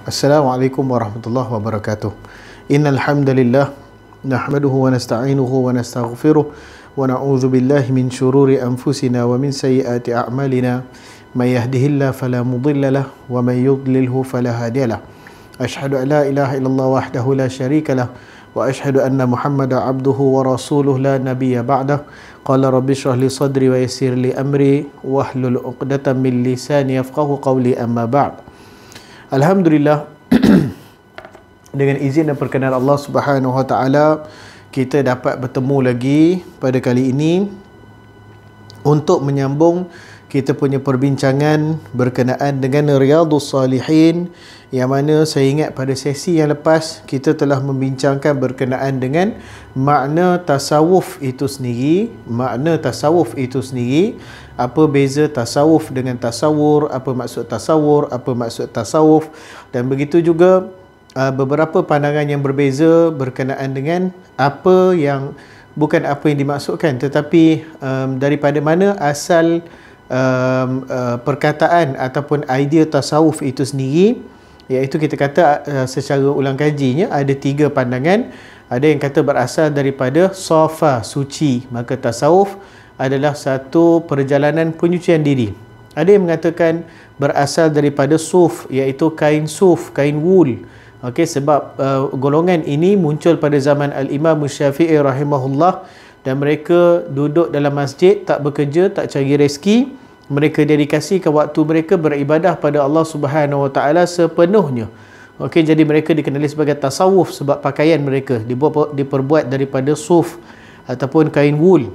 السلام عليكم ورحمة الله وبركاته إن الحمد لله نحمده ونستعينه ونستغفره ونعوذ بالله من شرور أنفسنا ومن سيئات أعمالنا من يهده الله فلا مضل له ومن يضلله فلا هادي له أشهد أن لا إله إلا الله وحده لا شريك له وأشهد أن محمد عبده ورسوله لا نبي بعده قال رب اشرح لي صدري ويسر لي أمري واحلل عقدة من لساني يفقه قولي أما بعد Alhamdulillah dengan izin dan perkenan Allah Subhanahu Wa Taala kita dapat bertemu lagi pada kali ini untuk menyambung kita punya perbincangan berkenaan dengan Riyadhus Salihin yang mana saya ingat pada sesi yang lepas kita telah membincangkan berkenaan dengan makna tasawuf itu sendiri makna tasawuf itu sendiri apa beza tasawuf dengan tasawur apa maksud tasawur apa maksud tasawuf dan begitu juga uh, beberapa pandangan yang berbeza berkenaan dengan apa yang bukan apa yang dimaksudkan tetapi um, daripada mana asal um, uh, perkataan ataupun idea tasawuf itu sendiri iaitu kita kata uh, secara ulang kajinya ada tiga pandangan ada yang kata berasal daripada sofa suci maka tasawuf adalah satu perjalanan penyucian diri ada yang mengatakan berasal daripada suf iaitu kain suf kain wool okey sebab uh, golongan ini muncul pada zaman al-Imam Syafi'i rahimahullah dan mereka duduk dalam masjid tak bekerja tak cari rezeki mereka dedikasikan waktu mereka beribadah pada Allah Subhanahu Wa Taala sepenuhnya okey jadi mereka dikenali sebagai tasawuf sebab pakaian mereka dibuat diperbuat daripada suf ataupun kain wool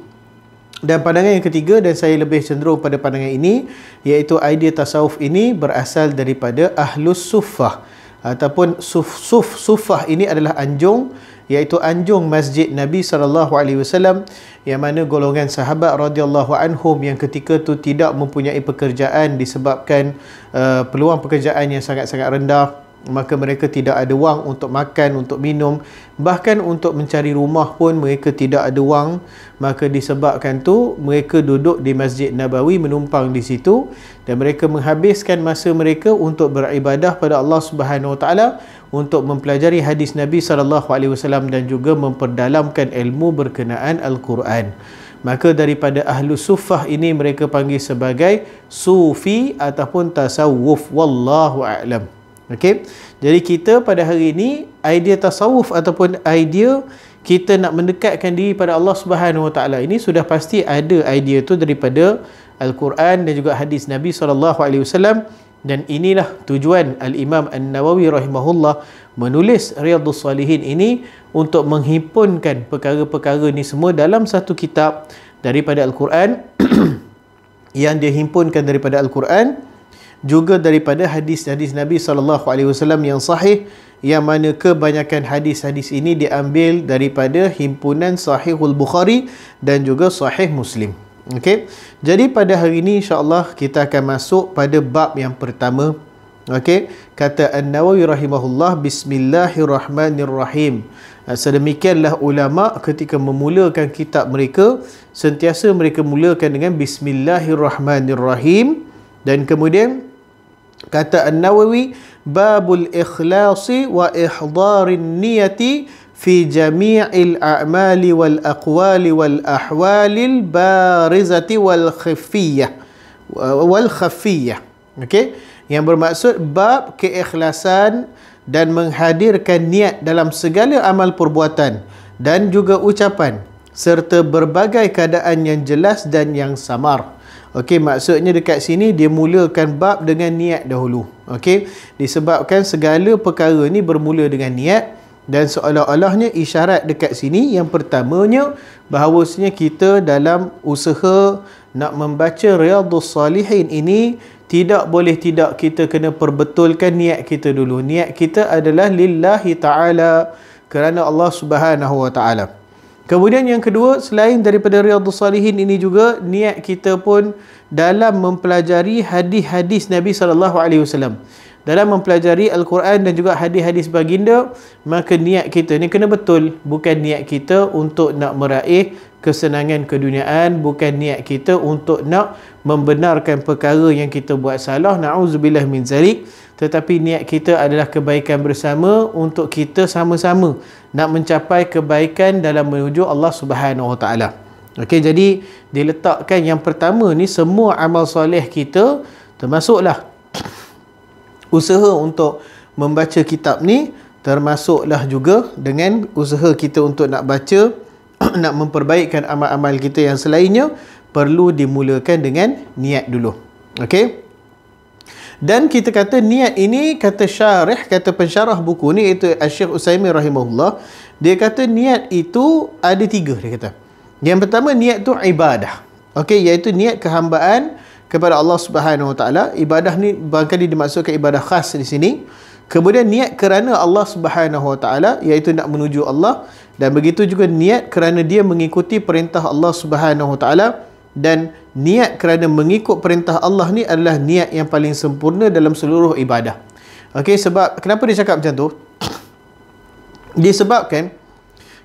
dan pandangan yang ketiga dan saya lebih cenderung pada pandangan ini iaitu idea tasawuf ini berasal daripada ahlus sufah ataupun suf suf sufah ini adalah anjung iaitu anjung masjid Nabi sallallahu alaihi wasallam yang mana golongan sahabat radhiyallahu anhum yang ketika itu tidak mempunyai pekerjaan disebabkan uh, peluang pekerjaan yang sangat-sangat rendah maka mereka tidak ada wang untuk makan untuk minum bahkan untuk mencari rumah pun mereka tidak ada wang maka disebabkan tu mereka duduk di Masjid Nabawi menumpang di situ dan mereka menghabiskan masa mereka untuk beribadah pada Allah Subhanahu Wa Taala untuk mempelajari hadis Nabi sallallahu alaihi wasallam dan juga memperdalamkan ilmu berkenaan al-Quran. Maka daripada ahlu sufah ini mereka panggil sebagai sufi ataupun tasawuf wallahu a'lam. Okey. Jadi kita pada hari ini idea tasawuf ataupun idea kita nak mendekatkan diri pada Allah Subhanahu Wa Taala ini sudah pasti ada idea tu daripada Al-Quran dan juga hadis Nabi sallallahu alaihi wasallam dan inilah tujuan al-Imam An-Nawawi rahimahullah menulis Riyadhus Salihin ini untuk menghimpunkan perkara-perkara ini semua dalam satu kitab daripada al-Quran yang dia himpunkan daripada al-Quran juga daripada hadis-hadis Nabi saw yang sahih yang mana kebanyakan hadis-hadis ini diambil daripada himpunan Sahihul Bukhari dan juga Sahih Muslim. Okay, Jadi pada hari ini insya-Allah kita akan masuk pada bab yang pertama. Okey. Kata An-Nawawi rahimahullah bismillahirrahmanirrahim. Ah, sedemikianlah ulama ketika memulakan kitab mereka sentiasa mereka mulakan dengan bismillahirrahmanirrahim dan kemudian kata An-Nawawi babul ikhlasi wa ihdharin niyati fi jami'il a'mali wal aqwali wal ahwalil barizati wal khafiyyah wal khafiyyah okey yang bermaksud bab keikhlasan dan menghadirkan niat dalam segala amal perbuatan dan juga ucapan serta berbagai keadaan yang jelas dan yang samar Okey maksudnya dekat sini dia mulakan bab dengan niat dahulu. Okey disebabkan segala perkara ni bermula dengan niat dan seolah-olahnya isyarat dekat sini yang pertamanya bahawasanya kita dalam usaha nak membaca Riyadhus Salihin ini tidak boleh tidak kita kena perbetulkan niat kita dulu niat kita adalah lillahi ta'ala kerana Allah subhanahu wa ta'ala kemudian yang kedua selain daripada Riyadhus Salihin ini juga niat kita pun dalam mempelajari hadis-hadis Nabi saw dalam mempelajari Al-Quran dan juga hadis-hadis baginda, maka niat kita ni kena betul. Bukan niat kita untuk nak meraih kesenangan keduniaan, bukan niat kita untuk nak membenarkan perkara yang kita buat salah, na'udzubillah min zalik. Tetapi niat kita adalah kebaikan bersama untuk kita sama-sama nak mencapai kebaikan dalam menuju Allah Subhanahu Wa Taala. Okey jadi diletakkan yang pertama ni semua amal soleh kita termasuklah usaha untuk membaca kitab ni termasuklah juga dengan usaha kita untuk nak baca nak memperbaikkan amal-amal kita yang selainnya perlu dimulakan dengan niat dulu okey dan kita kata niat ini kata syarah kata pensyarah buku ni iaitu Syekh Usaimi rahimahullah dia kata niat itu ada tiga dia kata yang pertama niat tu ibadah okey iaitu niat kehambaan kepada Allah Subhanahu Wa Taala ibadah ni bahkan dimaksudkan ibadah khas di sini kemudian niat kerana Allah Subhanahu Wa Taala iaitu nak menuju Allah dan begitu juga niat kerana dia mengikuti perintah Allah Subhanahu Wa Taala dan niat kerana mengikut perintah Allah ni adalah niat yang paling sempurna dalam seluruh ibadah okey sebab kenapa dia cakap macam tu disebabkan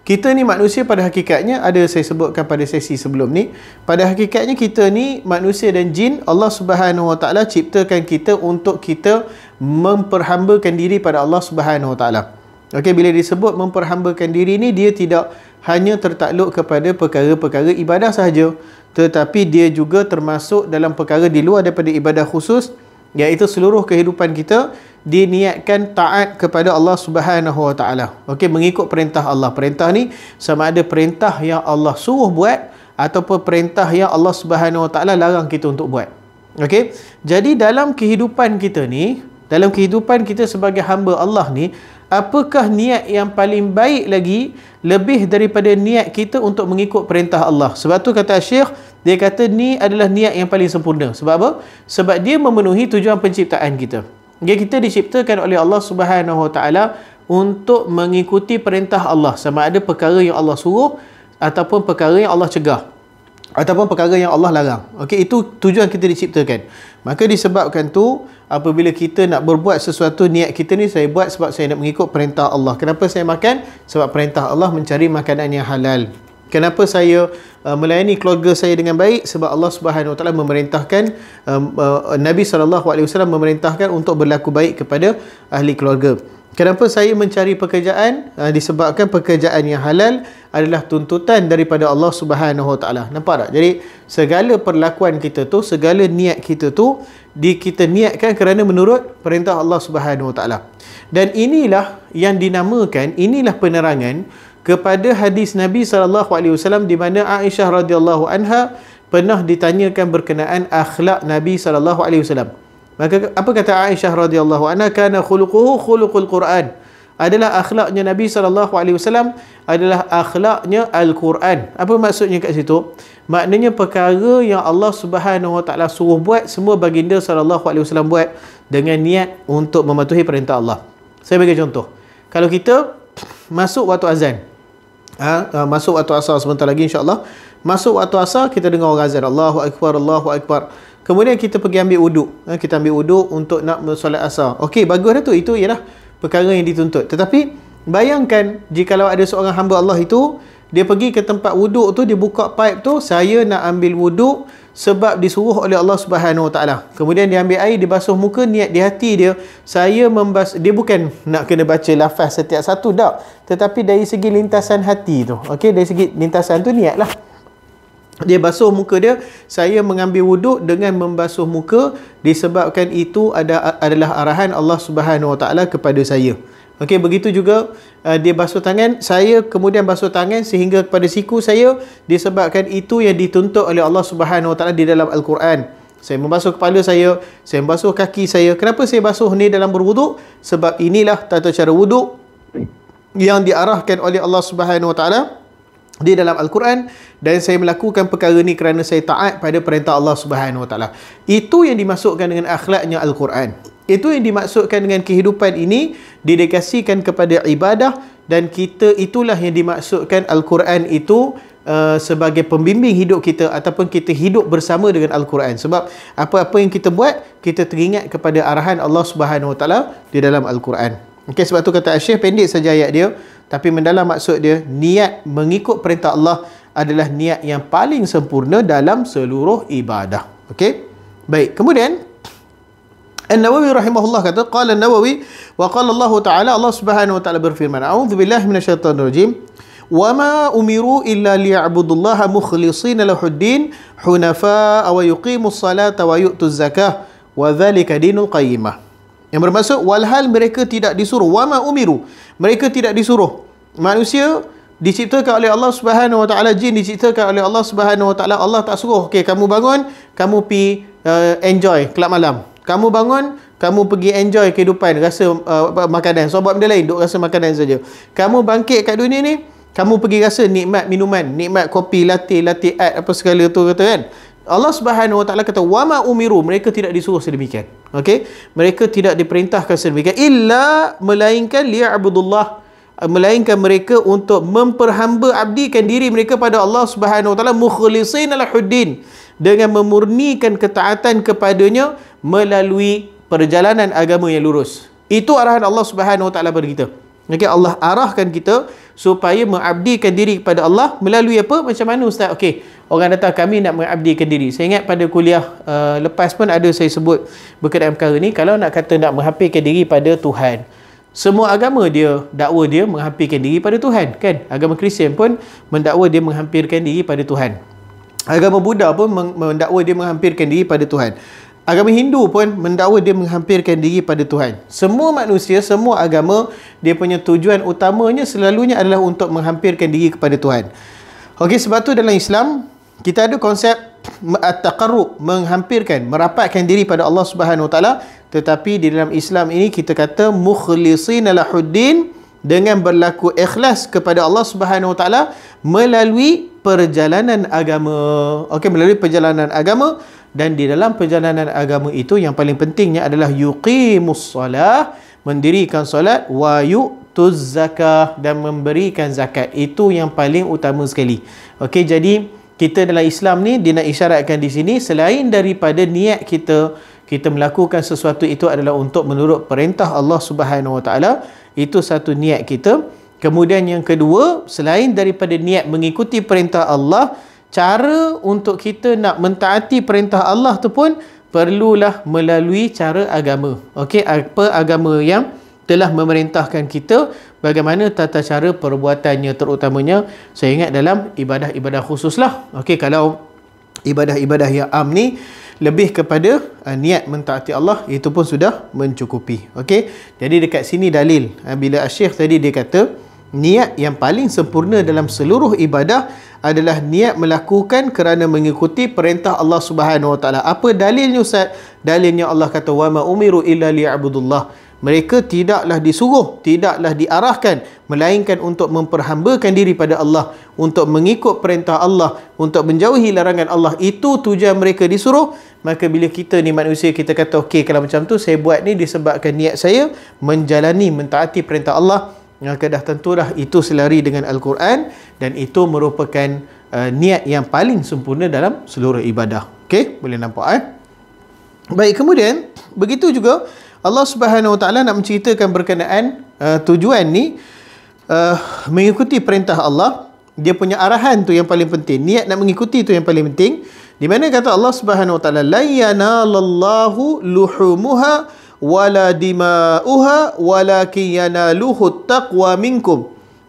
kita ni manusia pada hakikatnya ada saya sebutkan pada sesi sebelum ni pada hakikatnya kita ni manusia dan jin Allah Subhanahu Wa Taala ciptakan kita untuk kita memperhambakan diri pada Allah Subhanahu Wa Taala okey bila disebut memperhambakan diri ni dia tidak hanya tertakluk kepada perkara-perkara ibadah sahaja tetapi dia juga termasuk dalam perkara di luar daripada ibadah khusus iaitu seluruh kehidupan kita diniatkan taat kepada Allah Subhanahu Wa Taala. Okey, mengikut perintah Allah. Perintah ni sama ada perintah yang Allah suruh buat ataupun perintah yang Allah Subhanahu Wa Taala larang kita untuk buat. Okey. Jadi dalam kehidupan kita ni, dalam kehidupan kita sebagai hamba Allah ni, apakah niat yang paling baik lagi lebih daripada niat kita untuk mengikut perintah Allah. Sebab tu kata Syekh, dia kata ni adalah niat yang paling sempurna. Sebab apa? Sebab dia memenuhi tujuan penciptaan kita. Dia kita diciptakan oleh Allah Subhanahu Wa Taala untuk mengikuti perintah Allah sama ada perkara yang Allah suruh ataupun perkara yang Allah cegah ataupun perkara yang Allah larang. Okey, itu tujuan kita diciptakan. Maka disebabkan tu apabila kita nak berbuat sesuatu niat kita ni saya buat sebab saya nak mengikut perintah Allah. Kenapa saya makan? Sebab perintah Allah mencari makanan yang halal. Kenapa saya uh, melayani keluarga saya dengan baik? Sebab Allah Subhanahu Wa Taala memerintahkan uh, uh, Nabi Sallallahu Alaihi Wasallam memerintahkan untuk berlaku baik kepada ahli keluarga. Kenapa saya mencari pekerjaan? Ah, disebabkan pekerjaan yang halal adalah tuntutan daripada Allah Subhanahu Wataala. Nampak tak? Jadi segala perlakuan kita tu, segala niat kita tu, di kita niatkan kerana menurut perintah Allah Subhanahu Wataala. Dan inilah yang dinamakan, inilah penerangan kepada hadis Nabi Sallallahu Alaihi Wasallam di mana Aisyah radhiyallahu anha pernah ditanyakan berkenaan akhlak Nabi Sallallahu Alaihi Wasallam. Maka apa kata Aisyah radhiyallahu anha kana khuluquhu khuluqul Quran. Adalah akhlaknya Nabi sallallahu alaihi wasallam adalah akhlaknya Al-Quran. Apa maksudnya kat situ? Maknanya perkara yang Allah Subhanahu wa taala suruh buat semua baginda sallallahu alaihi wasallam buat dengan niat untuk mematuhi perintah Allah. Saya bagi contoh. Kalau kita masuk waktu azan. Ha? ha masuk waktu asar sebentar lagi insya-Allah. Masuk waktu asar kita dengar orang azan Allahu akbar Allahu akbar. Kemudian kita pergi ambil uduk. Eh, kita ambil uduk untuk nak solat asar. Okey, bagus dah tu. Itu ialah perkara yang dituntut. Tetapi, bayangkan jika ada seorang hamba Allah itu, dia pergi ke tempat wuduk tu, dia buka pipe tu, saya nak ambil wuduk sebab disuruh oleh Allah Subhanahu Wa Taala. Kemudian dia ambil air, dia basuh muka, niat di hati dia, saya membas dia bukan nak kena baca lafaz setiap satu dak, tetapi dari segi lintasan hati tu. Okey, dari segi lintasan tu niatlah. lah dia basuh muka dia saya mengambil wuduk dengan membasuh muka disebabkan itu ada, adalah arahan Allah Subhanahu Wa Taala kepada saya okey begitu juga uh, dia basuh tangan saya kemudian basuh tangan sehingga kepada siku saya disebabkan itu yang dituntut oleh Allah Subhanahu Wa Taala di dalam al-Quran saya membasuh kepala saya saya membasuh kaki saya kenapa saya basuh ni dalam berwuduk sebab inilah tata cara wuduk yang diarahkan oleh Allah Subhanahu Wa Taala di dalam al-Quran dan saya melakukan perkara ni kerana saya taat pada perintah Allah Subhanahu Wa Taala. Itu yang dimasukkan dengan akhlaknya al-Quran. Itu yang dimaksudkan dengan kehidupan ini didedikasikan kepada ibadah dan kita itulah yang dimaksudkan al-Quran itu Uh, sebagai pembimbing hidup kita ataupun kita hidup bersama dengan al-Quran sebab apa-apa yang kita buat kita teringat kepada arahan Allah Subhanahu Wa Taala di dalam al-Quran Okey sebab tu kata Syekh pendek saja ayat dia tapi mendalam maksud dia niat mengikut perintah Allah adalah niat yang paling sempurna dalam seluruh ibadah. Okey. Baik. Kemudian An-Nawawi rahimahullah kata qala An-Nawawi wa qala Allah Taala Allah Subhanahu wa Taala berfirman A'udzu billahi minasyaitonir rajim. Wa ma umiru illa liya'budullaha mukhlishina lahuddin hunafa aw yuqimus salata wa yu'tuz zakah wa dhalika dinul qayyimah. Yang bermaksud walhal mereka tidak disuruh wama umiru. Mereka tidak disuruh. Manusia diciptakan oleh Allah Subhanahu Wa Taala jin diciptakan oleh Allah Subhanahu Wa Taala Allah tak suruh okey kamu bangun kamu pi uh, enjoy kelab malam kamu bangun kamu pergi enjoy kehidupan rasa uh, makanan so buat benda lain duk rasa makanan saja kamu bangkit kat dunia ni kamu pergi rasa nikmat minuman nikmat kopi latte latte art apa segala tu kata kan Allah Subhanahu Wa Taala kata wama umiru mereka tidak disuruh sedemikian. Okey. Mereka tidak diperintahkan sedemikian illa melainkan li'abdullah melainkan mereka untuk memperhamba abdikan diri mereka pada Allah Subhanahu Wa Taala mukhlisin lahuddin dengan memurnikan ketaatan kepadanya melalui perjalanan agama yang lurus. Itu arahan Allah Subhanahu Wa Taala kepada kita. Okay, Allah arahkan kita supaya mengabdikan diri kepada Allah melalui apa? Macam mana Ustaz? Okay, orang datang kami nak mengabdikan diri. Saya ingat pada kuliah uh, lepas pun ada saya sebut berkenaan perkara ni, kalau nak kata nak menghampirkan diri pada Tuhan, semua agama dia, dakwa dia menghampirkan diri pada Tuhan. kan? Agama Kristian pun mendakwa dia menghampirkan diri pada Tuhan. Agama Buddha pun mendakwa dia menghampirkan diri pada Tuhan. Agama Hindu pun mendakwa dia menghampirkan diri pada Tuhan. Semua manusia, semua agama, dia punya tujuan utamanya selalunya adalah untuk menghampirkan diri kepada Tuhan. Okey, sebab tu dalam Islam, kita ada konsep at menghampirkan, merapatkan diri pada Allah Subhanahu Wa Tetapi di dalam Islam ini kita kata mukhlisin lahuddin dengan berlaku ikhlas kepada Allah Subhanahu Wa melalui perjalanan agama. Okey, melalui perjalanan agama, dan di dalam perjalanan agama itu yang paling pentingnya adalah yuqimus solah mendirikan solat wa yu'tuz zakah dan memberikan zakat itu yang paling utama sekali okey jadi kita dalam Islam ni dia nak isyaratkan di sini selain daripada niat kita kita melakukan sesuatu itu adalah untuk menurut perintah Allah Subhanahu Wa Taala itu satu niat kita kemudian yang kedua selain daripada niat mengikuti perintah Allah cara untuk kita nak mentaati perintah Allah tu pun perlulah melalui cara agama. Okey, apa agama yang telah memerintahkan kita bagaimana tata cara perbuatannya terutamanya saya ingat dalam ibadah-ibadah khususlah. Okey, kalau ibadah-ibadah yang am ni lebih kepada uh, niat mentaati Allah itu pun sudah mencukupi. Okey. Jadi dekat sini dalil uh, bila Syekh tadi dia kata niat yang paling sempurna dalam seluruh ibadah adalah niat melakukan kerana mengikuti perintah Allah Subhanahu Wa Taala. Apa dalilnya Ustaz? Dalilnya Allah kata wa ma umiru illa liya'budullah. Mereka tidaklah disuruh, tidaklah diarahkan melainkan untuk memperhambakan diri pada Allah, untuk mengikut perintah Allah, untuk menjauhi larangan Allah. Itu tujuan mereka disuruh. Maka bila kita ni manusia kita kata okey kalau macam tu saya buat ni disebabkan niat saya menjalani mentaati perintah Allah maka dah tentulah itu selari dengan Al-Quran dan itu merupakan uh, niat yang paling sempurna dalam seluruh ibadah. Okey, boleh nampak eh. Baik, kemudian begitu juga Allah Subhanahu Wa Taala nak menceritakan berkenaan uh, tujuan ni uh, mengikuti perintah Allah, dia punya arahan tu yang paling penting, niat nak mengikuti tu yang paling penting. Di mana kata Allah Subhanahu Wa Taala la yanallahu luhumuha wala dima'uha walakin yanaluhu taqwa minkum.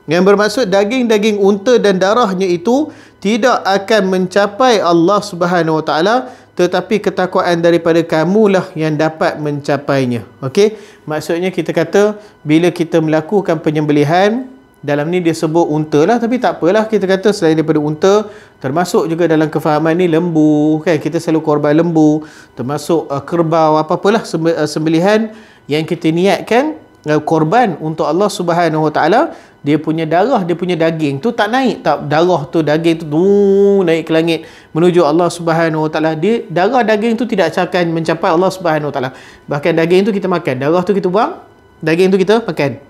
Yang bermaksud daging-daging unta dan darahnya itu tidak akan mencapai Allah Subhanahu Wa Taala tetapi ketakwaan daripada kamulah yang dapat mencapainya. Okey? Maksudnya kita kata bila kita melakukan penyembelihan dalam ni dia sebut unta lah tapi tak apalah kita kata selain daripada unta termasuk juga dalam kefahaman ni lembu kan kita selalu korban lembu termasuk uh, kerbau apa-apalah uh, sembelihan yang kita niatkan uh, korban untuk Allah Subhanahu taala dia punya darah dia punya daging tu tak naik tak darah tu daging tu duh, naik ke langit menuju Allah Subhanahu taala dia darah daging tu tidak akan mencapai Allah Subhanahu taala bahkan daging tu kita makan darah tu kita buang daging tu kita makan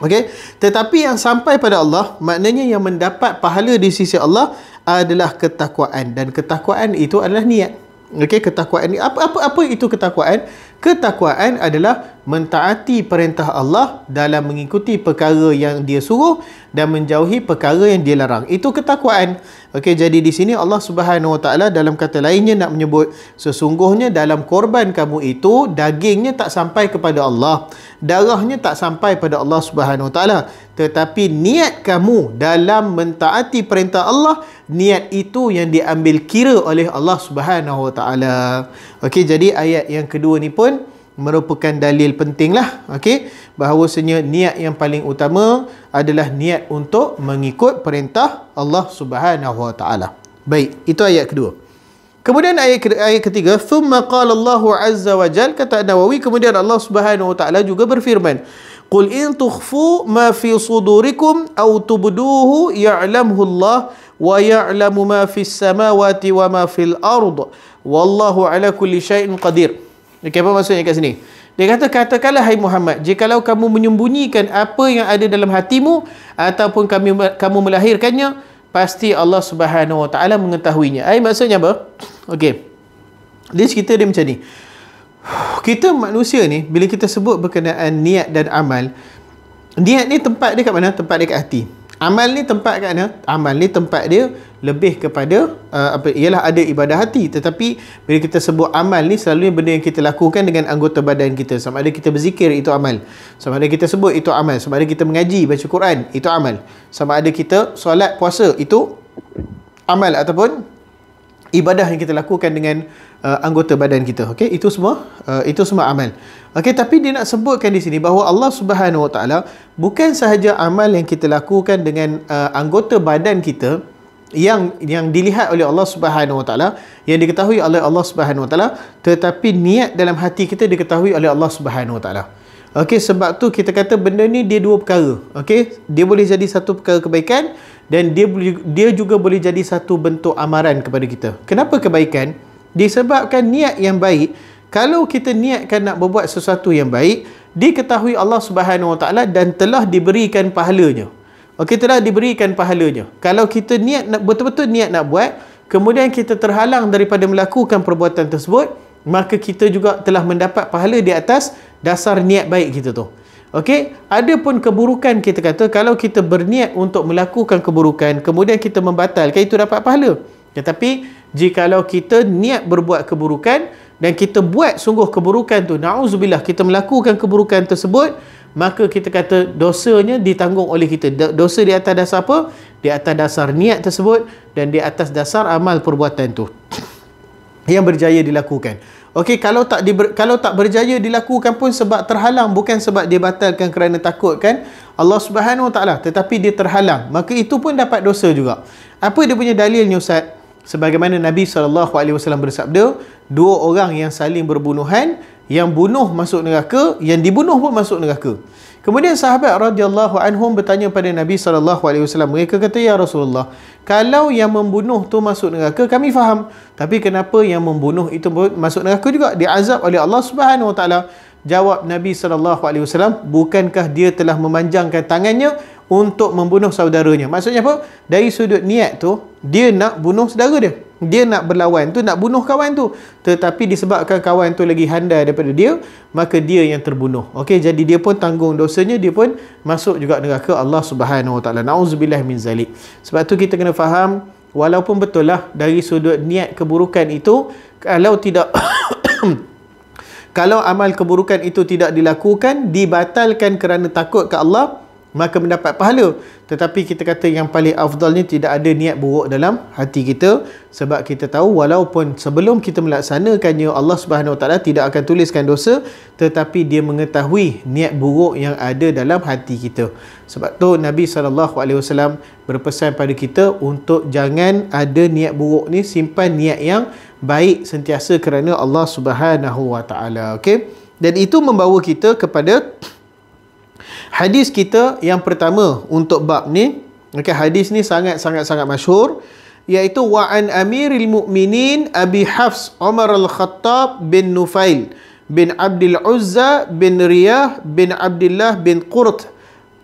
Okey, tetapi yang sampai pada Allah maknanya yang mendapat pahala di sisi Allah adalah ketakwaan dan ketakwaan itu adalah niat. Okey, ketakwaan ni apa apa apa itu ketakwaan? Ketakwaan adalah mentaati perintah Allah dalam mengikuti perkara yang dia suruh dan menjauhi perkara yang dia larang. Itu ketakwaan. Okey, jadi di sini Allah Subhanahu SWT dalam kata lainnya nak menyebut sesungguhnya dalam korban kamu itu dagingnya tak sampai kepada Allah. Darahnya tak sampai pada Allah Subhanahu SWT. Tetapi niat kamu dalam mentaati perintah Allah, niat itu yang diambil kira oleh Allah Subhanahu SWT. Okey, jadi ayat yang kedua ni pun merupakan dalil penting lah, Okey, bahawasanya niat yang paling utama adalah niat untuk mengikut perintah Allah Subhanahu Baik, itu ayat kedua. Kemudian ayat ayat ketiga, "Tsumma qala Allahu 'azza wa jalla" kata Nawawi, kemudian Allah Subhanahu Wa Taala juga berfirman, "Qul in tukhfu ma fi sudurikum aw tubduhu ya'lamhu Allah wa ya'lamu ma fis samawati wa ma fil ardh." wallahu ala kulli syai'in qadir Okay apa maksudnya kat sini dia kata katakanlah hai Muhammad jikalau kamu menyembunyikan apa yang ada dalam hatimu ataupun kami kamu melahirkannya pasti Allah Subhanahu wa taala mengetahuinya ai maksudnya apa Okay, jadi cerita dia macam ni kita manusia ni bila kita sebut berkenaan niat dan amal niat ni tempat dia kat mana tempat dia kat hati Amal ni tempat kat mana? Amal ni tempat dia lebih kepada uh, apa ialah ada ibadah hati tetapi bila kita sebut amal ni selalunya benda yang kita lakukan dengan anggota badan kita sama ada kita berzikir itu amal sama ada kita sebut itu amal sama ada kita mengaji baca Quran itu amal sama ada kita solat puasa itu amal ataupun ibadah yang kita lakukan dengan uh, anggota badan kita okey itu semua uh, itu semua amal okey tapi dia nak sebutkan di sini bahawa Allah Subhanahu Wa Taala bukan sahaja amal yang kita lakukan dengan uh, anggota badan kita yang yang dilihat oleh Allah Subhanahu Wa Taala yang diketahui oleh Allah Subhanahu Wa Taala tetapi niat dalam hati kita diketahui oleh Allah Subhanahu Wa Taala okey sebab tu kita kata benda ni dia dua perkara okey dia boleh jadi satu perkara kebaikan dan dia dia juga boleh jadi satu bentuk amaran kepada kita kenapa kebaikan Disebabkan niat yang baik, kalau kita niatkan nak berbuat sesuatu yang baik, diketahui Allah Subhanahu Wa Taala dan telah diberikan pahalanya. Okey, telah diberikan pahalanya. Kalau kita niat nak betul-betul niat nak buat, kemudian kita terhalang daripada melakukan perbuatan tersebut, maka kita juga telah mendapat pahala di atas dasar niat baik kita tu. Okey, pun keburukan kita kata kalau kita berniat untuk melakukan keburukan, kemudian kita membatalkan itu dapat pahala. Tetapi kalau kita niat berbuat keburukan dan kita buat sungguh keburukan tu, na'uzubillah kita melakukan keburukan tersebut, maka kita kata dosanya ditanggung oleh kita. Dosa di atas dasar apa? Di atas dasar niat tersebut dan di atas dasar amal perbuatan tu yang berjaya dilakukan. Okey, kalau tak diber, kalau tak berjaya dilakukan pun sebab terhalang bukan sebab dia batalkan kerana takut kan Allah Subhanahu Wa Taala tetapi dia terhalang maka itu pun dapat dosa juga. Apa dia punya dalilnya Ustaz? sebagaimana Nabi SAW bersabda dua orang yang saling berbunuhan yang bunuh masuk neraka yang dibunuh pun masuk neraka kemudian sahabat radhiyallahu anhum bertanya pada Nabi SAW mereka kata ya Rasulullah kalau yang membunuh tu masuk neraka kami faham tapi kenapa yang membunuh itu masuk neraka juga diazab oleh Allah Subhanahu Wa Taala jawab Nabi SAW bukankah dia telah memanjangkan tangannya untuk membunuh saudaranya. Maksudnya apa? Dari sudut niat tu, dia nak bunuh saudara dia. Dia nak berlawan tu, nak bunuh kawan tu. Tetapi disebabkan kawan tu lagi handal daripada dia, maka dia yang terbunuh. Okey, jadi dia pun tanggung dosanya, dia pun masuk juga neraka Allah Subhanahu Wa Taala. Nauzubillah min zalik. Sebab tu kita kena faham walaupun betul lah dari sudut niat keburukan itu kalau tidak kalau amal keburukan itu tidak dilakukan dibatalkan kerana takut ke Allah maka mendapat pahala tetapi kita kata yang paling afdal ni tidak ada niat buruk dalam hati kita sebab kita tahu walaupun sebelum kita melaksanakannya Allah Subhanahu taala tidak akan tuliskan dosa tetapi dia mengetahui niat buruk yang ada dalam hati kita sebab tu Nabi sallallahu alaihi wasallam berpesan pada kita untuk jangan ada niat buruk ni simpan niat yang baik sentiasa kerana Allah Subhanahu wa taala okey dan itu membawa kita kepada Hadis kita yang pertama untuk bab ni, okay, hadis ni sangat-sangat-sangat masyhur iaitu wa'an amiril mu'minin Abi Hafs Umar al-Khattab bin Nufail bin Abdul Uzza bin Riyah bin Abdullah bin Qurt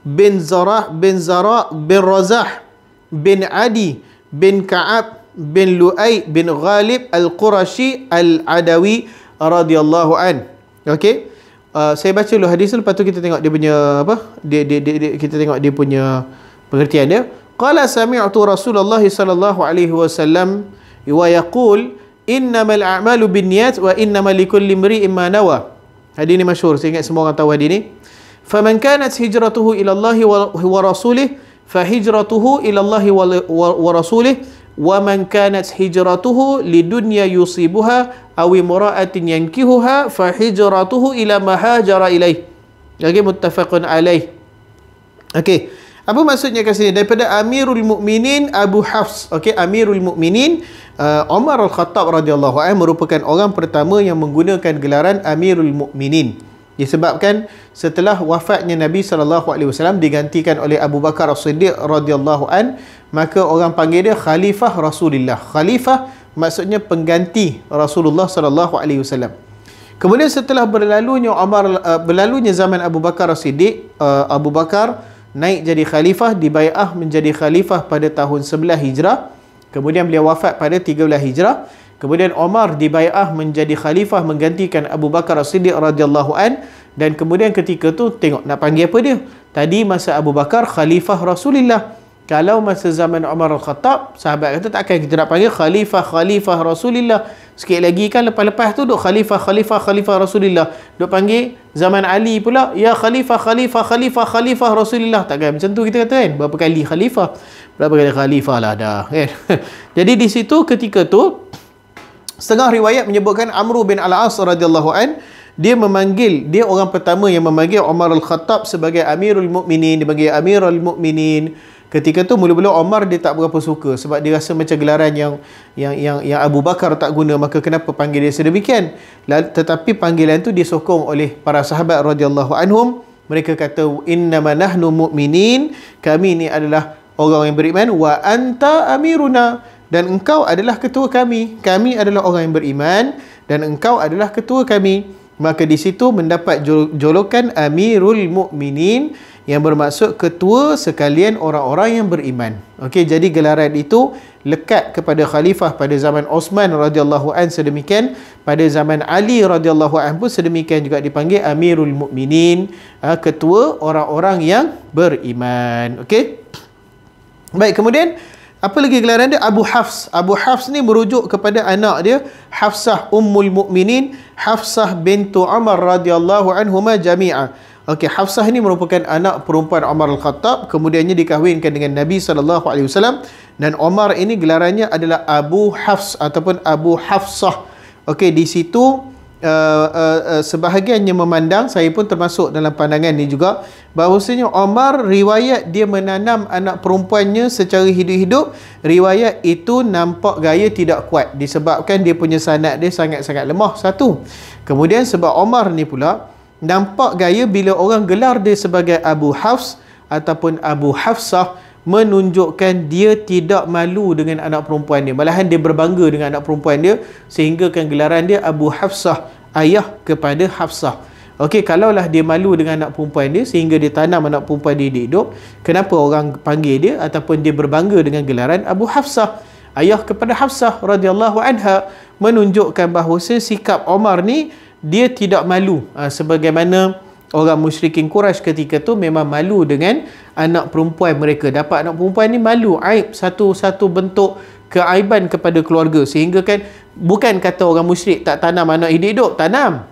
bin Zarah bin Zara bin Razah bin Adi bin Ka'ab bin Lu'ay bin Ghalib al-Qurashi al-Adawi radhiyallahu an. Okey. Uh, saya baca dulu hadis tu lepas tu kita tengok dia punya apa dia dia, dia, dia kita tengok dia punya pengertian dia qala sami'tu rasulullah sallallahu alaihi wasallam wa yaqul innamal a'malu binniyat wa innamal likulli imri'in ma nawa hadis ni masyhur saya ingat semua orang tahu hadis ni faman kanat hijratuhu ila allah wa, wa rasulih fa hijratuhu ila allah wa, wa, wa rasulih wa man kanat hijratuhu lidunya yusibuha aw imra'atin yankihuha fa hijratuhu ila ma hajara ilaih lagi muttafaqun alaih okey apa maksudnya kat sini daripada Amirul Mukminin Abu Hafs okey Amirul Mukminin uh, Umar Al-Khattab radhiyallahu anhu merupakan orang pertama yang menggunakan gelaran Amirul Mukminin disebabkan setelah wafatnya Nabi SAW digantikan oleh Abu Bakar As-Siddiq radhiyallahu an maka orang panggil dia khalifah Rasulullah. Khalifah maksudnya pengganti Rasulullah sallallahu alaihi wasallam. Kemudian setelah berlalunya Umar eh, berlalunya zaman Abu Bakar Siddiq, eh, Abu Bakar naik jadi khalifah dibaiah menjadi khalifah pada tahun 11 Hijrah. Kemudian beliau wafat pada 13 Hijrah. Kemudian Umar dibaiah menjadi khalifah menggantikan Abu Bakar Siddiq radhiyallahu an dan kemudian ketika tu tengok nak panggil apa dia? Tadi masa Abu Bakar khalifah Rasulullah. Kalau masa zaman Umar Al-Khattab, sahabat kata takkan kita nak panggil khalifah-khalifah Rasulullah. Sikit lagi kan lepas-lepas tu duk khalifah-khalifah khalifah Rasulullah. Duk panggil zaman Ali pula, ya khalifah-khalifah khalifah-khalifah Rasulullah. Takkan macam tu kita kata kan? Berapa kali khalifah? Berapa kali khalifah lah dah. Kan? Jadi di situ ketika tu, setengah riwayat menyebutkan Amru bin Al-As radhiyallahu an dia memanggil dia orang pertama yang memanggil Umar Al-Khattab sebagai Amirul Mukminin dipanggil Amirul Mukminin Ketika tu mula-mula Omar dia tak berapa suka sebab dia rasa macam gelaran yang yang yang yang Abu Bakar tak guna maka kenapa panggil dia sedemikian? Lalu, tetapi panggilan tu disokong oleh para sahabat radhiyallahu anhum. Mereka kata innama nahnu mu'minin, kami ni adalah orang yang beriman wa anta amiruna dan engkau adalah ketua kami. Kami adalah orang yang beriman dan engkau adalah ketua kami. Maka di situ mendapat jolokan Amirul Mukminin yang bermaksud ketua sekalian orang-orang yang beriman. Okey, jadi gelaran itu lekat kepada khalifah pada zaman Osman radhiyallahu an sedemikian pada zaman Ali radhiyallahu an pun sedemikian juga dipanggil Amirul Mukminin, ah, ketua orang-orang yang beriman. Okey. Baik, kemudian apa lagi gelaran dia? Abu Hafs. Abu Hafs ni merujuk kepada anak dia, Hafsah Ummul Mukminin, Hafsah bintu Umar radhiyallahu anhuma jami'ah. Okey, Hafsah ini merupakan anak perempuan Umar Al-Khattab, kemudiannya dikahwinkan dengan Nabi sallallahu alaihi wasallam dan Umar ini gelarannya adalah Abu Hafs ataupun Abu Hafsah. Okey, di situ Uh, uh, uh, sebahagiannya memandang saya pun termasuk dalam pandangan ini juga bahawasanya Omar riwayat dia menanam anak perempuannya secara hidup-hidup riwayat itu nampak gaya tidak kuat disebabkan dia punya sanat dia sangat-sangat lemah satu kemudian sebab Omar ni pula nampak gaya bila orang gelar dia sebagai Abu Hafs ataupun Abu Hafsah menunjukkan dia tidak malu dengan anak perempuan dia malahan dia berbangga dengan anak perempuan dia kan gelaran dia Abu Hafsah ayah kepada Hafsah Okey, kalaulah dia malu dengan anak perempuan dia sehingga dia tanam anak perempuan dia di hidup, kenapa orang panggil dia ataupun dia berbangga dengan gelaran Abu Hafsah? Ayah kepada Hafsah radhiyallahu anha menunjukkan bahawa sikap Omar ni dia tidak malu ha, sebagaimana orang musyrikin Quraisy ketika tu memang malu dengan anak perempuan mereka dapat anak perempuan ni malu aib satu-satu bentuk keaiban kepada keluarga sehingga kan bukan kata orang musyrik tak tanam anak hidup-hidup tanam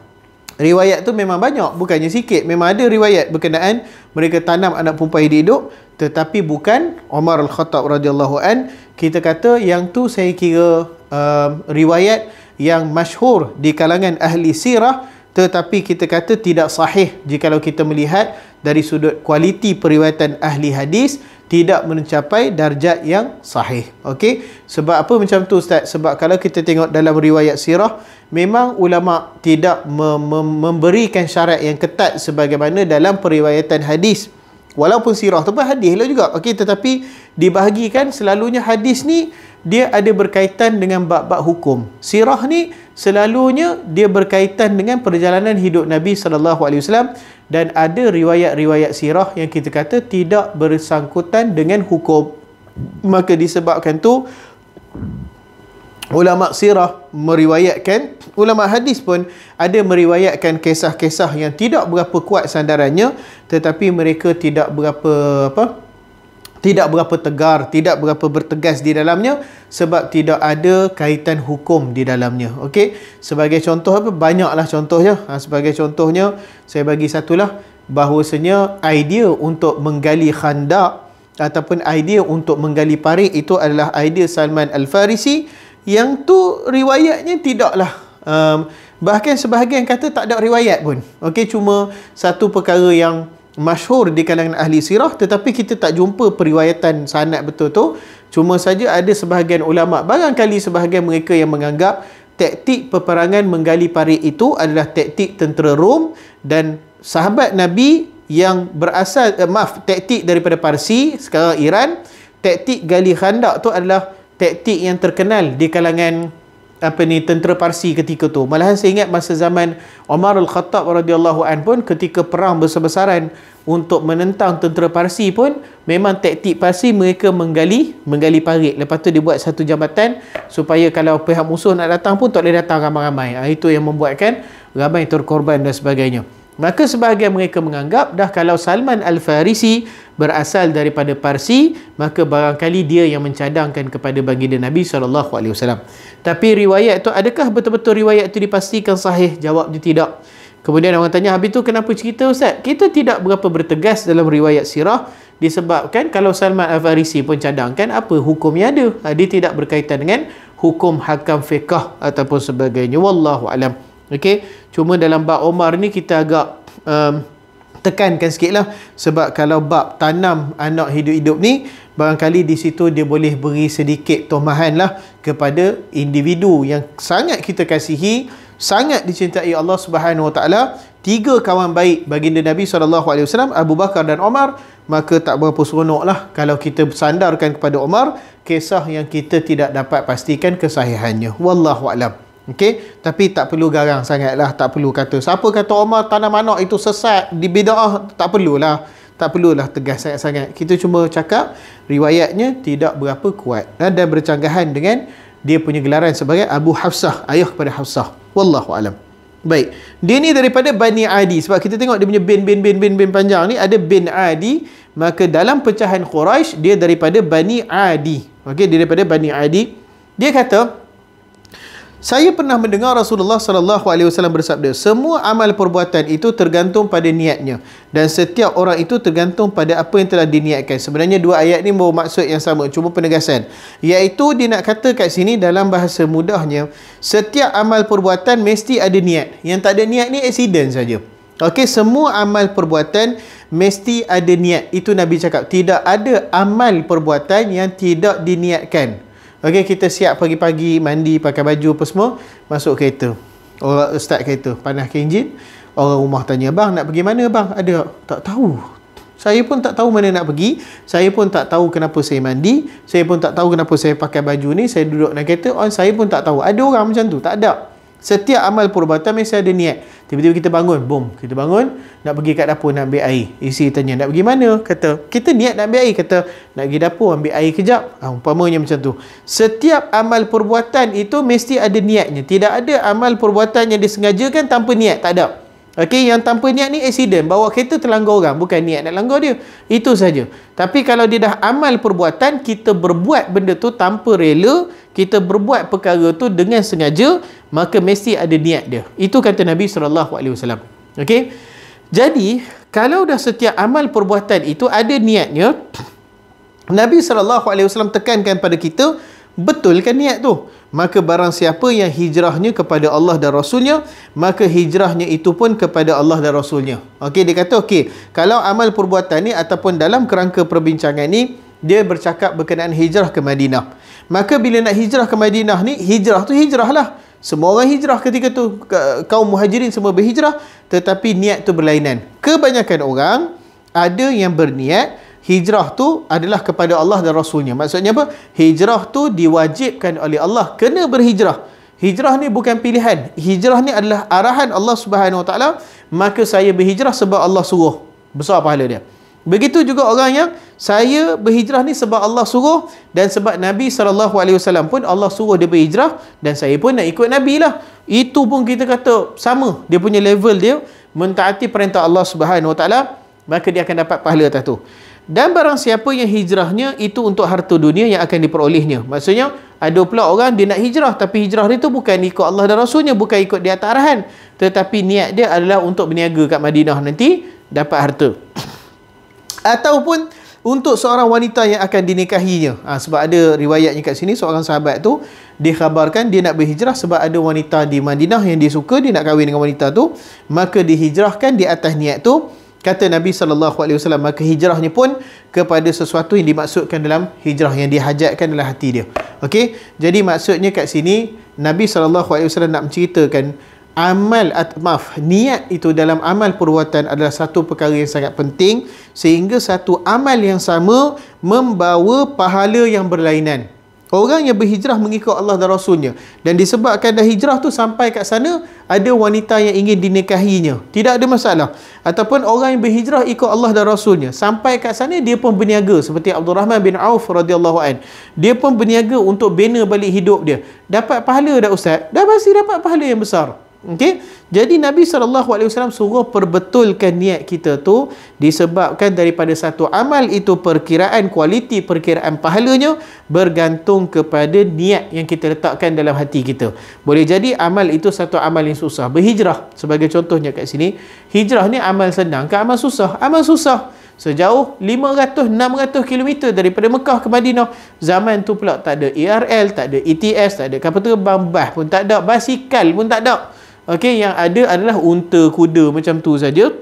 riwayat tu memang banyak bukannya sikit memang ada riwayat berkenaan mereka tanam anak perempuan hidup-hidup tetapi bukan Omar Al-Khattab radhiyallahu an kita kata yang tu saya kira uh, riwayat yang masyhur di kalangan ahli sirah tetapi kita kata tidak sahih jika kita melihat dari sudut kualiti periwayatan ahli hadis tidak mencapai darjat yang sahih. Okey. Sebab apa macam tu ustaz? Sebab kalau kita tengok dalam riwayat sirah memang ulama tidak mem memberikan syarat yang ketat sebagaimana dalam periwayatan hadis walaupun sirah tu pun hadis lah juga okey tetapi dibahagikan selalunya hadis ni dia ada berkaitan dengan bab-bab hukum sirah ni selalunya dia berkaitan dengan perjalanan hidup Nabi sallallahu alaihi wasallam dan ada riwayat-riwayat sirah yang kita kata tidak bersangkutan dengan hukum maka disebabkan tu ulama sirah meriwayatkan ulama hadis pun ada meriwayatkan kisah-kisah yang tidak berapa kuat sandarannya tetapi mereka tidak berapa apa tidak berapa tegar, tidak berapa bertegas di dalamnya sebab tidak ada kaitan hukum di dalamnya. Okey. Sebagai contoh apa? Banyaklah contohnya. Ha, sebagai contohnya, saya bagi satulah bahawasanya idea untuk menggali khandak ataupun idea untuk menggali parit itu adalah idea Salman Al-Farisi yang tu riwayatnya tidaklah um, bahkan sebahagian kata tak ada riwayat pun okey cuma satu perkara yang masyhur di kalangan ahli sirah tetapi kita tak jumpa periwayatan sanad betul tu cuma saja ada sebahagian ulama barangkali sebahagian mereka yang menganggap taktik peperangan menggali parit itu adalah taktik tentera Rom dan sahabat Nabi yang berasal eh, maaf taktik daripada Parsi sekarang Iran taktik gali khandak tu adalah taktik yang terkenal di kalangan apa ni tentera Parsi ketika tu. Malahan saya ingat masa zaman Umar Al-Khattab radhiyallahu an pun ketika perang besar-besaran untuk menentang tentera Parsi pun memang taktik Parsi mereka menggali menggali parit. Lepas tu dia buat satu jambatan supaya kalau pihak musuh nak datang pun tak boleh datang ramai-ramai. Ah, itu yang membuatkan ramai terkorban dan sebagainya. Maka sebahagian mereka menganggap dah kalau Salman Al-Farisi berasal daripada Parsi, maka barangkali dia yang mencadangkan kepada baginda Nabi SAW. Tapi riwayat tu, adakah betul-betul riwayat tu dipastikan sahih? Jawab dia tidak. Kemudian orang tanya, habis tu kenapa cerita Ustaz? Kita tidak berapa bertegas dalam riwayat sirah disebabkan kalau Salman Al-Farisi pun cadangkan, apa hukumnya ada? Ha, dia tidak berkaitan dengan hukum hakam fiqah ataupun sebagainya. Wallahu'alam. alam. Okey, cuma dalam bab Omar ni kita agak um, tekankan sikitlah sebab kalau bab tanam anak hidup-hidup ni barangkali di situ dia boleh beri sedikit tomahanlah kepada individu yang sangat kita kasihi, sangat dicintai Allah Subhanahu Wa Taala, tiga kawan baik baginda Nabi SAW, Abu Bakar dan Omar, maka tak berapa lah kalau kita sandarkan kepada Omar kisah yang kita tidak dapat pastikan kesahihannya. Wallahu a'lam. Okey, tapi tak perlu garang sangatlah, tak perlu kata siapa kata Omar tanam anak itu sesat, di bidah, tak perlulah. Tak perlulah tegas sangat-sangat. Kita cuma cakap riwayatnya tidak berapa kuat dan bercanggahan dengan dia punya gelaran sebagai Abu Hafsah, ayah kepada Hafsah. Wallahu alam. Baik. Dia ni daripada Bani Adi sebab kita tengok dia punya bin bin bin bin bin panjang ni ada bin Adi, maka dalam pecahan Quraisy dia daripada Bani Adi. Okey, daripada Bani Adi. Dia kata, saya pernah mendengar Rasulullah sallallahu alaihi wasallam bersabda, semua amal perbuatan itu tergantung pada niatnya dan setiap orang itu tergantung pada apa yang telah diniatkan. Sebenarnya dua ayat ni bawa maksud yang sama, cuma penegasan. yaitu dia nak kata kat sini dalam bahasa mudahnya, setiap amal perbuatan mesti ada niat. Yang tak ada niat ni accident saja. Okey, semua amal perbuatan mesti ada niat. Itu Nabi cakap, tidak ada amal perbuatan yang tidak diniatkan. Okey, kita siap pagi-pagi mandi, pakai baju apa semua, masuk kereta. Orang start kereta, panas ke enjin. Orang rumah tanya, "Bang, nak pergi mana, bang?" Ada tak tahu. Saya pun tak tahu mana nak pergi. Saya pun tak tahu kenapa saya mandi. Saya pun tak tahu kenapa saya pakai baju ni. Saya duduk dalam kereta. On, saya pun tak tahu. Ada orang macam tu. Tak ada. Setiap amal perbuatan mesti ada niat. Tiba-tiba kita bangun, boom, kita bangun, nak pergi kat dapur nak ambil air. Isi tanya, nak pergi mana? Kata, kita niat nak ambil air. Kata, nak pergi dapur ambil air kejap. Ha, umpamanya macam tu. Setiap amal perbuatan itu mesti ada niatnya. Tidak ada amal perbuatan yang disengajakan tanpa niat. Tak ada. Okey, yang tanpa niat ni aksiden. Bawa kereta terlanggar orang. Bukan niat nak langgar dia. Itu saja. Tapi kalau dia dah amal perbuatan, kita berbuat benda tu tanpa rela. Kita berbuat perkara tu dengan sengaja maka mesti ada niat dia. Itu kata Nabi SAW. Okey? Jadi, kalau dah setiap amal perbuatan itu ada niatnya, Nabi SAW tekankan pada kita, betulkan niat tu. Maka barang siapa yang hijrahnya kepada Allah dan Rasulnya, maka hijrahnya itu pun kepada Allah dan Rasulnya. Okey, dia kata, okey, kalau amal perbuatan ni ataupun dalam kerangka perbincangan ni, dia bercakap berkenaan hijrah ke Madinah. Maka bila nak hijrah ke Madinah ni, hijrah tu hijrah lah. Semua orang hijrah ketika tu. Kaum muhajirin semua berhijrah. Tetapi niat tu berlainan. Kebanyakan orang ada yang berniat hijrah tu adalah kepada Allah dan Rasulnya. Maksudnya apa? Hijrah tu diwajibkan oleh Allah. Kena berhijrah. Hijrah ni bukan pilihan. Hijrah ni adalah arahan Allah Subhanahu Wa Taala. Maka saya berhijrah sebab Allah suruh. Besar pahala dia. Begitu juga orang yang saya berhijrah ni sebab Allah suruh dan sebab Nabi SAW pun Allah suruh dia berhijrah dan saya pun nak ikut Nabi lah. Itu pun kita kata sama dia punya level dia mentaati perintah Allah Subhanahu SWT maka dia akan dapat pahala atas tu. Dan barang siapa yang hijrahnya itu untuk harta dunia yang akan diperolehnya. Maksudnya ada pula orang dia nak hijrah tapi hijrah dia tu bukan ikut Allah dan Rasulnya bukan ikut dia atas arahan. Tetapi niat dia adalah untuk berniaga kat Madinah nanti dapat harta ataupun untuk seorang wanita yang akan dinikahinya ha, sebab ada riwayatnya kat sini seorang sahabat tu dikhabarkan dia nak berhijrah sebab ada wanita di Madinah yang dia suka dia nak kahwin dengan wanita tu maka dihijrahkan di atas niat tu kata Nabi SAW maka hijrahnya pun kepada sesuatu yang dimaksudkan dalam hijrah yang dihajatkan dalam hati dia ok jadi maksudnya kat sini Nabi SAW nak menceritakan amal maaf niat itu dalam amal perbuatan adalah satu perkara yang sangat penting sehingga satu amal yang sama membawa pahala yang berlainan orang yang berhijrah mengikut Allah dan Rasulnya dan disebabkan dah hijrah tu sampai kat sana ada wanita yang ingin dinikahinya tidak ada masalah ataupun orang yang berhijrah ikut Allah dan Rasulnya sampai kat sana dia pun berniaga seperti Abdul Rahman bin Auf radhiyallahu an dia pun berniaga untuk bina balik hidup dia dapat pahala dah ustaz dah pasti dapat pahala yang besar Okey. Jadi Nabi SAW suruh perbetulkan niat kita tu disebabkan daripada satu amal itu perkiraan kualiti perkiraan pahalanya bergantung kepada niat yang kita letakkan dalam hati kita. Boleh jadi amal itu satu amal yang susah. Berhijrah sebagai contohnya kat sini. Hijrah ni amal senang ke amal susah? Amal susah. Sejauh 500-600 km daripada Mekah ke Madinah. Zaman tu pula tak ada ERL, tak ada ETS, tak ada kapal terbang, bas pun tak ada, basikal pun tak ada. Okey, yang ada adalah unta, kuda macam tu saja.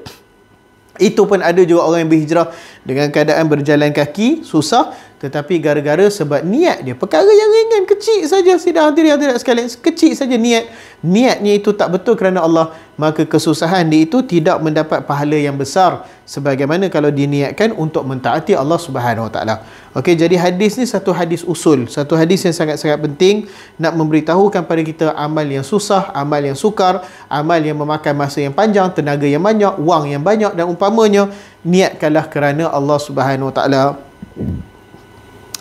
Itu pun ada juga orang yang berhijrah dengan keadaan berjalan kaki susah tetapi gara-gara sebab niat dia perkara yang ringan kecil saja sidang hadirin hadirat sekalian kecil saja niat niatnya itu tak betul kerana Allah maka kesusahan dia itu tidak mendapat pahala yang besar sebagaimana kalau diniatkan untuk mentaati Allah Subhanahu Wa Taala okey jadi hadis ni satu hadis usul satu hadis yang sangat-sangat penting nak memberitahukan pada kita amal yang susah amal yang sukar amal yang memakan masa yang panjang tenaga yang banyak wang yang banyak dan umpamanya niatkanlah kerana Allah Subhanahu Wa Taala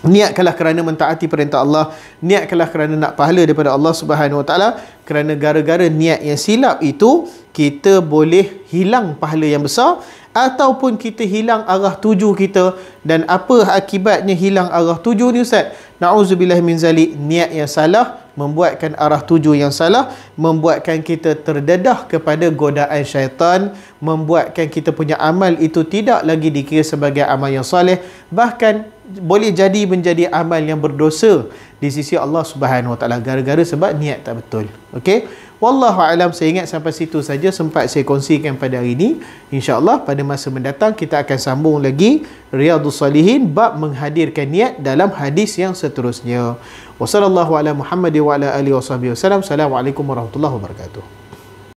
niatkanlah kerana mentaati perintah Allah niatkanlah kerana nak pahala daripada Allah Subhanahu Wa Taala kerana gara-gara niat yang silap itu kita boleh hilang pahala yang besar ataupun kita hilang arah tuju kita dan apa akibatnya hilang arah tuju ni ustaz naudzubillah min zalik niat yang salah membuatkan arah tuju yang salah membuatkan kita terdedah kepada godaan syaitan membuatkan kita punya amal itu tidak lagi dikira sebagai amal yang soleh bahkan boleh jadi menjadi amal yang berdosa di sisi Allah Subhanahu Wa Taala gara-gara sebab niat tak betul. Okey. Wallahu alam saya ingat sampai situ saja sempat saya kongsikan pada hari ini. Insya-Allah pada masa mendatang kita akan sambung lagi Riyadhus Salihin bab menghadirkan niat dalam hadis yang seterusnya. Wassallallahu ala Muhammad wa ala alihi wasallam. Assalamualaikum warahmatullahi wabarakatuh.